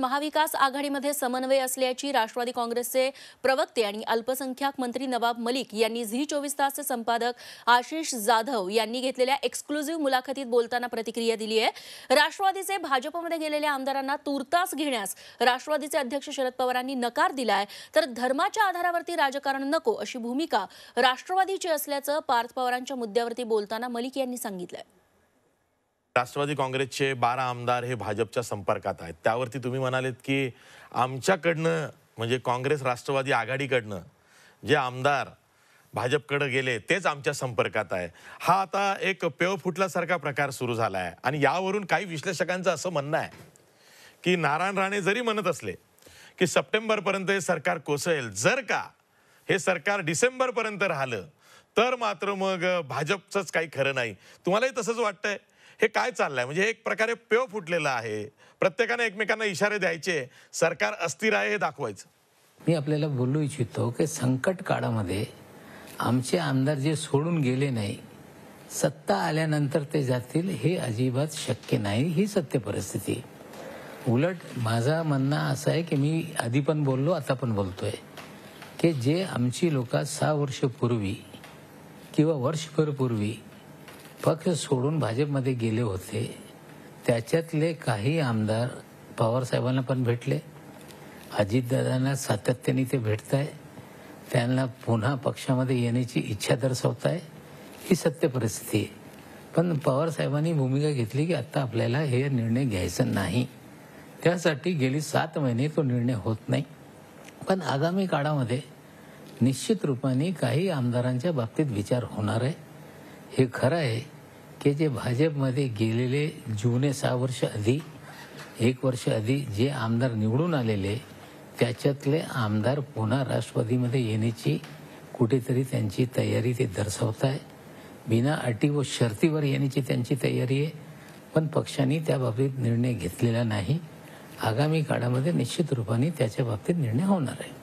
महाविकास आघाडीमध्ये समन्वय असल्याची राष्ट्रवादी काँग्रेसचे प्रवक्ते आणि अल्पसंख्याक मंत्री नवाब मलिक यांनी झी चोवीस तासचे संपादक आशिष जाधव यांनी घेतलेल्या एक्सक्लुझिव्ह मुलाखतीत बोलताना प्रतिक्रिया दिली आहे राष्ट्रवादीचे भाजपमध्ये गेलेल्या आमदारांना तुर्तास घेण्यास राष्ट्रवादीचे अध्यक्ष शरद पवारांनी नकार दिलाय तर धर्माच्या आधारावरती राजकारण नको अशी भूमिका राष्ट्रवादीची असल्याचं पार्थ पवारांच्या मुद्द्यावरती बोलताना मलिक यांनी सांगितलं राष्ट्रवादी काँग्रेसचे बारा आमदार हे भाजपच्या संपर्कात आहेत त्यावरती तुम्ही म्हणालेत की आमच्याकडनं म्हणजे काँग्रेस राष्ट्रवादी आघाडीकडनं जे आमदार भाजपकडे गेले तेच आमच्या संपर्कात आहे हा आता एक पेव फुटल्यासारखा प्रकार सुरू झाला आहे आणि यावरून काही विश्लेषकांचं असं म्हणणं आहे की नारायण राणे जरी म्हणत असले की सप्टेंबरपर्यंत हे सरकार कोसळेल जर का हे सरकार डिसेंबरपर्यंत राहिलं तर मात्र मग भाजपचंच काही खरं नाही तुम्हालाही तसंच वाटतंय हे काय चाललंय म्हणजे एक प्रकारे पेव फुटलेला आहे प्रत्येकाने एकमेकांना इशारे द्यायचे सरकार अस्थिर आहे हे दाखवायचं मी आपल्याला बोलू इच्छितो की संकट काळामध्ये आमचे आमदार जे सोडून गेले नाही सत्ता आल्यानंतर ते जातील हे अजिबात शक्य नाही ही सत्य परिस्थिती उलट माझा म्हणणं असं आहे की मी आधी पण बोललो आता पण बोलतोय की जे आमची लोक सहा वर्षपूर्वी किंवा वर्षभर पूर्वी पक्ष सोडून भाजपमध्ये गेले होते त्याच्यातले काही आमदार पवारसाहेबांना पण भेटले अजितदादांना सातत्याने ते भेटत आहे त्यांना पुन्हा पक्षामध्ये येण्याची इच्छा दर्शवत आहे ही सत्य परिस्थिती आहे पण पवारसाहेबांनी भूमिका घेतली की आता आपल्याला हे निर्णय घ्यायचा नाही त्यासाठी गेली सात महिने तो निर्णय होत नाही पण आगामी काळामध्ये निश्चित रूपाने काही आमदारांच्या बाबतीत विचार होणार आहे हे खरं आहे की जे भाजपमध्ये गेलेले जुने सहा वर्ष आधी एक वर्ष आधी जे आमदार निवडून आलेले त्याच्यातले आमदार पुन्हा राष्ट्रवादीमध्ये येण्याची कुठेतरी त्यांची तयारी ते दर्शवत आहे बिना अटी व शर्तीवर येण्याची त्यांची तयारी आहे पण पक्षाने त्या बाबतीत निर्णय घेतलेला नाही आगामी काळामध्ये निश्चित रूपाने त्याच्या बाबतीत निर्णय होणार आहे